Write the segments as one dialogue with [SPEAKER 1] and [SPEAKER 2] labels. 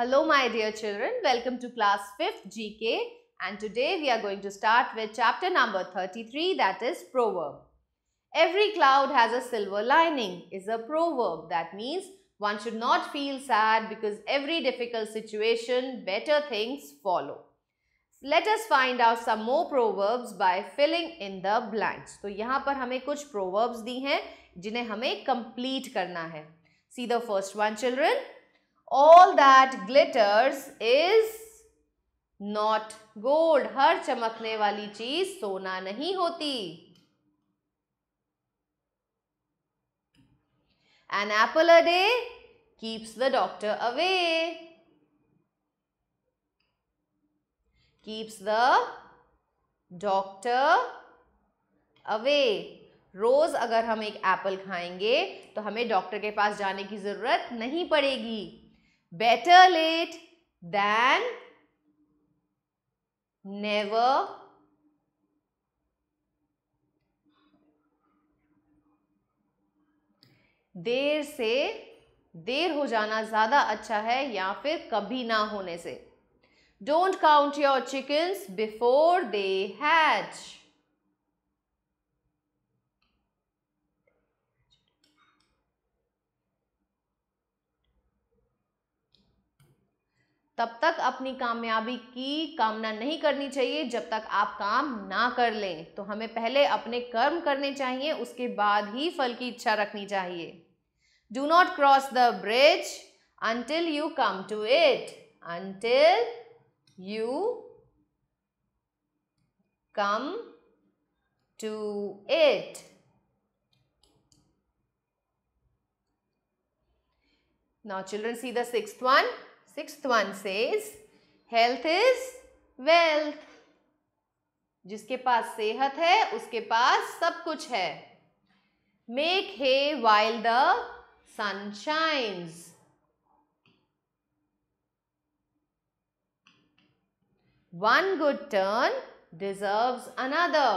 [SPEAKER 1] Hello my dear children, welcome to class 5th GK and today we are going to start with chapter number 33 that is proverb. Every cloud has a silver lining is a proverb that means one should not feel sad because every difficult situation better things follow. Let us find out some more proverbs by filling in the blanks. So यहाँ पर हमें कुछ proverbs दी हैं जिन्हें हमें complete करना है. See the first one children. All that glitters is not gold हर चमकने वाली चीज सोना नहीं होती an apple a day keeps the doctor away keeps the doctor away रोज अगर हम एक एप्पल खाएंगे तो हमें डॉक्टर के पास जाने की जरूरत नहीं पड़ेगी better late than never देर से देर हो जाना ज़्यादा अच्छा है या फिर कभी ना होने से don't count your chickens before they hatch तब तक अपनी कामयाबी की कामना नहीं करनी चाहिए जब तक आप काम ना कर लें तो हमें पहले अपने कर्म करने चाहिए उसके बाद ही फल की इच्छा रखनी चाहिए do not cross the bridge until you come to it until you come to it now children see the sixth one sixth one says health is wealth जिसके पास सेहत है उसके पास सब कुछ है make hay while the sun shines one good turn deserves another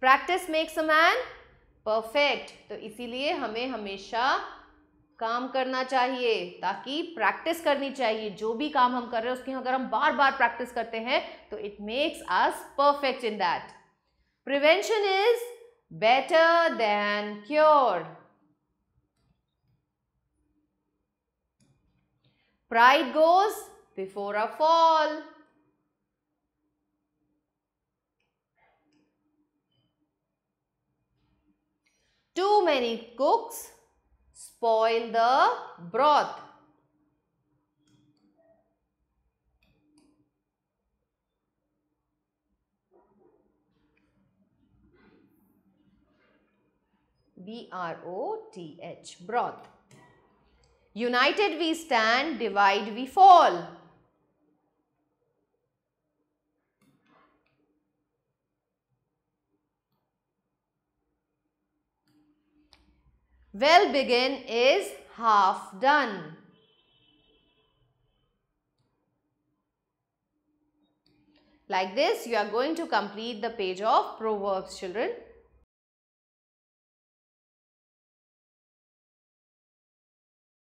[SPEAKER 1] practice makes a man perfect तो इसीलिए हमें हमेशा काम करना चाहिए ताकि प्रैक्टिस करनी चाहिए जो भी काम हम कर रहे हैं उसकी अगर हम बार बार प्रैक्टिस करते हैं तो it makes us perfect in that prevention is better than cure pride goes before a fall Too many cooks spoil the broth. B-R-O-T-H, broth. United we stand, divide we fall. Well begin is half done. Like this, you are going to complete the page of Proverbs, children.